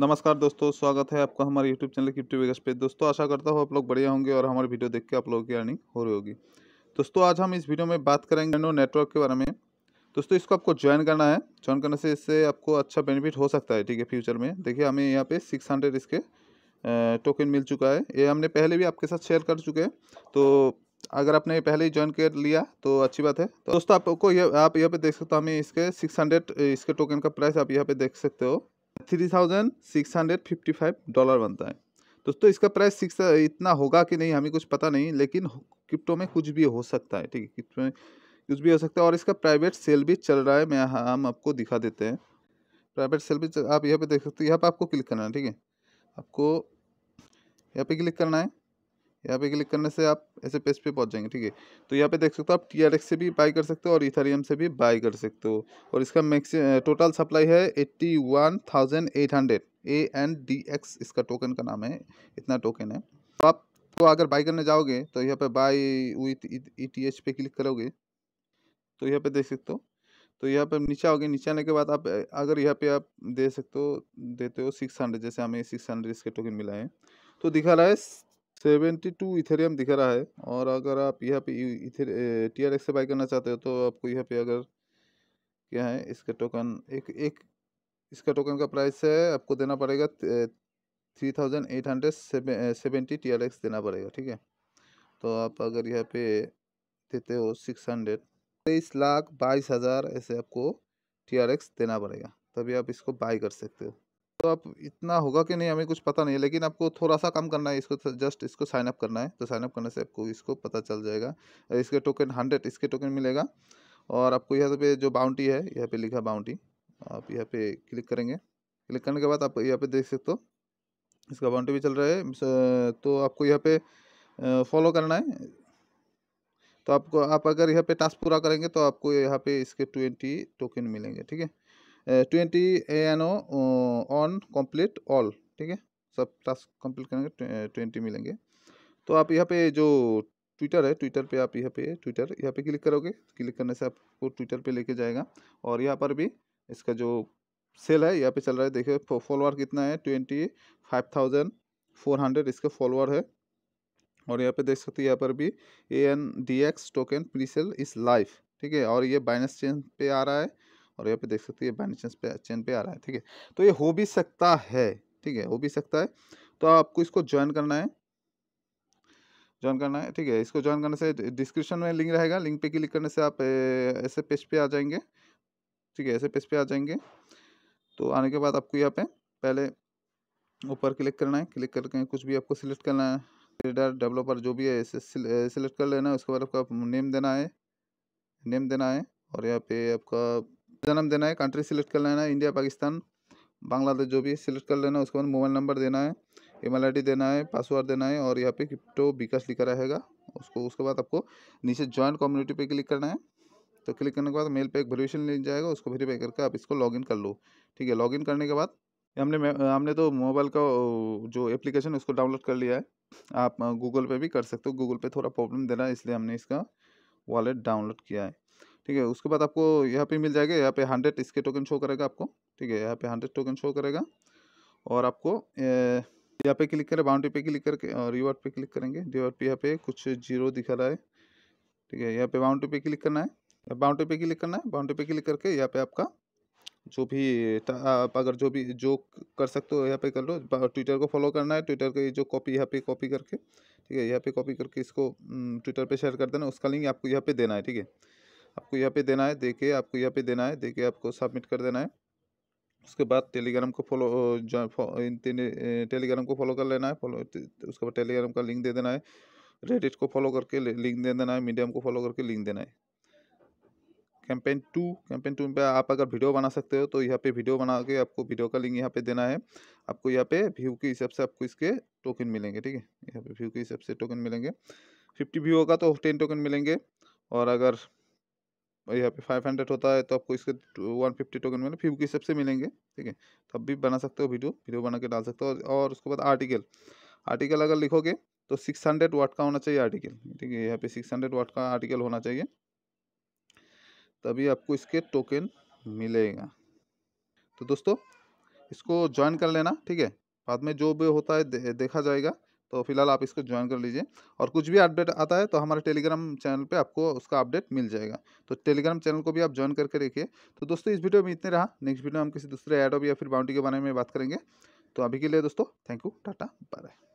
नमस्कार दोस्तों स्वागत है आपका हमारे यूट्यूब चैनल क्रिप्टो वेगस पे दोस्तों आशा करता हूँ आप लोग बढ़िया होंगे और हमारे वीडियो देख के आप लोगों की अर्निंग हो रही होगी दोस्तों आज हम इस वीडियो में बात करेंगे नो नेटवर्क के बारे में दोस्तों इसको आपको ज्वाइन करना है ज्वाइन करने से इससे आपको अच्छा बेनिफिट हो सकता है ठीक है फ्यूचर में देखिए हमें यहाँ पे सिक्स हंड्रेड इसके टोकन मिल चुका है ये हमने पहले भी आपके साथ शेयर कर चुके हैं तो अगर आपने पहले ही ज्वाइन कर लिया तो अच्छी बात है तो दोस्तों आपको ये आप यहाँ पे देख सकते हो हमें इसके सिक्स हंड्रेड इसके टोकन का प्राइस आप यहाँ पे देख सकते हो three thousand six hundred fifty five dollar बनता है दोस्तों इसका प्राइस सिक्स इतना होगा कि नहीं हमें कुछ पता नहीं लेकिन क्रिप्टो में कुछ भी हो सकता है ठीक है क्रिप्टो में कुछ भी हो सकता है और इसका प्राइवेट सेल भी चल रहा है मैं हम आपको दिखा देते हैं प्राइवेट सेल भी आप यहाँ पे देख सकते हो यहाँ पे आपको क्लिक करना है ठीक है आपको यहाँ पे क्लिक करना है यहाँ पे क्लिक करने से आप ऐसे पेज पे पहुँच जाएंगे ठीक है तो यहाँ पे देख सकते हो आप टी से भी बाई कर सकते हो और इथेरियम से भी बाई कर सकते हो और इसका मैक्सी टोटल सप्लाई है eighty one thousand eight hundred A and D X इसका टोकन का नाम है इतना टोकन है तो आप तो अगर बाई करने जाओगे तो यहाँ पे buy with E T H पे क्लिक करोगे तो यहाँ पे देख सकते हो तो यहाँ पे नीचे आओगे नीचे आने के बाद आप अगर यहाँ पे आप दे सकते हो देते हो सिक्स हंड्रेड जैसे हमें सिक्स हंड्रेड इसके टोकन मिला है तो दिखा रहा है सेवेंटी टू इथेरियम दिख रहा है और अगर आप यहाँ पे इथेर टी आर एक्स से बाई करना चाहते हो तो आपको यहाँ पे अगर क्या है इसका टोकन एक एक इसका टोकन का प्राइस है आपको देना पड़ेगा three thousand eight hundred seventy T R X देना पड़ेगा ठीक है तो आप अगर यहाँ पे देते हो सिक्स हंड्रेड तेईस लाख बाईस हज़ार ऐसे आपको टी आर एक्स देना पड़ेगा तभी आप इसको बाई कर सकते हो तो आप इतना होगा कि नहीं हमें कुछ पता नहीं है लेकिन आपको थोड़ा सा कम करना है इसको जस्ट इसको साइन अप करना है तो साइन अप करने से आपको इसको पता चल जाएगा इसके टोकन हंड्रेड इसके टोकन मिलेगा और आपको यहाँ पे जो बाउंटी है यहाँ पे लिखा बाउंटी आप यहाँ पे क्लिक करेंगे क्लिक करने के बाद आप यहाँ पे देख सकते हो इसका बाउंड्री भी चल रहा है तो आपको यहाँ पे फॉलो करना है तो आपको आप अगर यहाँ पे टास्क पूरा करेंगे तो आपको यहाँ पे इसके ट्वेंटी टोकन मिलेंगे ठीक है twenty A N O on complete all ठीक है सब टास्क कंप्लीट करेंगे ट्वेंटी मिलेंगे तो आप यहाँ पे जो ट्विटर है ट्विटर पे आप यहाँ पे ट्विटर यहाँ पे क्लिक करोगे क्लिक करने से आपको ट्विटर पे लेके जाएगा और यहाँ पर भी इसका जो सेल है यहाँ पे चल रहा है देखिए फॉलोअर कितना है twenty five thousand four hundred इसका फॉलोअर है और यहाँ पे देख सकते हैं यहाँ पर भी A N D X token pre sale इस लाइफ ठीक है और ये बाइनस चेन पे आ रहा है और यहाँ पे देख सकते हैं बाइनी चेंस पे चेन पे आ रहा है ठीक है तो ये हो भी सकता है ठीक है हो भी सकता है तो आपको इसको ज्वाइन करना है ज्वाइन करना है ठीक है इसको ज्वाइन करने से डिस्क्रिप्शन में लिंक रहेगा लिंक पे क्लिक करने से आप ऐसे पेज पे आ जाएंगे ठीक है ऐसे पेज पे आ जाएंगे तो आने के बाद आपको यहाँ पे पहले ऊपर क्लिक करना है क्लिक करके कुछ भी आपको सिलेक्ट करना है ट्रेडर डेवलपर जो भी है सिलेक्ट कर लेना है उसके बाद आपका नेम देना है नेम देना है और यहाँ पे आपका जन्म देना है कंट्री सिलेक्ट कर लेना है इंडिया पाकिस्तान बांग्लादेश जो भी सिलेक्ट कर लेना है उसके बाद मोबाइल नंबर देना है ईमेल आईडी देना है पासवर्ड देना है और यहाँ पे क्रिप्टो विकास लिखा रहेगा उसको उसके बाद आपको नीचे ज्वाइंट कम्युनिटी पे क्लिक करना है तो क्लिक करने के बाद मेल पे एक वेरीफिकेशन लिख जाएगा उसको वेरीफाई करके आप इसको लॉगिन कर लो ठीक है लॉगिन करने के बाद हमने हमने तो मोबाइल का जो एप्लीकेशन है उसको डाउनलोड कर लिया है आप गूगल पे भी कर सकते हो गूगल पे थोड़ा प्रॉब्लम दे रहा है इसलिए हमने इसका वॉलेट डाउनलोड किया है ठीक है उसके बाद आपको यहाँ पे मिल जाएगा यहाँ पे हंड्रेड इसके टोकन शो करेगा आपको ठीक है यहाँ पे हंड्रेड टोकन शो करेगा और आपको यहाँ पे क्लिक करें बाउंड्री पे क्लिक करके और रिवार्ड पे क्लिक करेंगे रिवॉर्ड पे यहाँ पे कुछ जीरो दिखा रहा है ठीक है यहाँ पे बाउंड्री पे क्लिक करना है बाउंड्री पे क्लिक करना है बाउंड्री पे क्लिक करके यहाँ पे आपका जो भी आप अगर जो भी जो कर सकते हो यहाँ पे कर लो ट्विटर को फॉलो करना है ट्विटर की जो कॉपी यहाँ पे कॉपी करके ठीक है यहाँ पे कॉपी करके इसको ट्विटर पे शेयर कर देना उसका लिंक आपको यहाँ पे देना है ठीक है आपको यहाँ पे देना है देके आपको यहाँ पे देना है देके आपको सबमिट कर देना है उसके बाद टेलीग्राम को फॉलो टेलीग्राम को फॉलो कर लेना है फॉलो उसके बाद टेलीग्राम का लिंक दे देना है रेडिट को फॉलो करके लिंक दे देना है मीडियम को फॉलो करके लिंक देना है कैंपेन टू कैंपेन टू पे आप अगर वीडियो बना सकते हो तो यहाँ पे वीडियो बना के आपको वीडियो का लिंक यहाँ पे देना है आपको यहाँ पे व्यू के हिसाब से आपको इसके टोकन मिलेंगे ठीक है यहाँ पे व्यू के हिसाब से टोकन मिलेंगे फिफ्टी व्यू होगा तो टेन टोकन मिलेंगे और अगर यहाँ पे फाइव हंड्रेड होता है तो आपको इसके वन फिफ्टी टोकन मिले फ्यू के हिसाब से मिलेंगे ठीक है तब तो भी बना सकते हो वीडियो वीडियो बना के डाल सकते हो और उसके बाद आर्टिकल आर्टिकल अगर लिखोगे तो सिक्स हंड्रेड वाट का होना चाहिए आर्टिकल ठीक है यहाँ पे सिक्स हंड्रेड वाट का आर्टिकल होना चाहिए तभी आपको इसके टोकन मिलेगा तो दोस्तों इसको ज्वाइन कर लेना ठीक है बाद में जो भी होता है दे, देखा जाएगा तो फिलहाल आप इसको ज्वाइन कर लीजिए और कुछ भी अपडेट आता है तो हमारे टेलीग्राम चैनल पे आपको उसका अपडेट मिल जाएगा तो टेलीग्राम चैनल को भी आप ज्वाइन करके रखिए तो दोस्तों इस वीडियो में इतने रहा नेक्स्ट वीडियो में हम किसी दूसरे एडोब या फिर बाउंड्री के बारे में बात करेंगे तो अभी के लिए दोस्तों थैंक यू टाटा बाय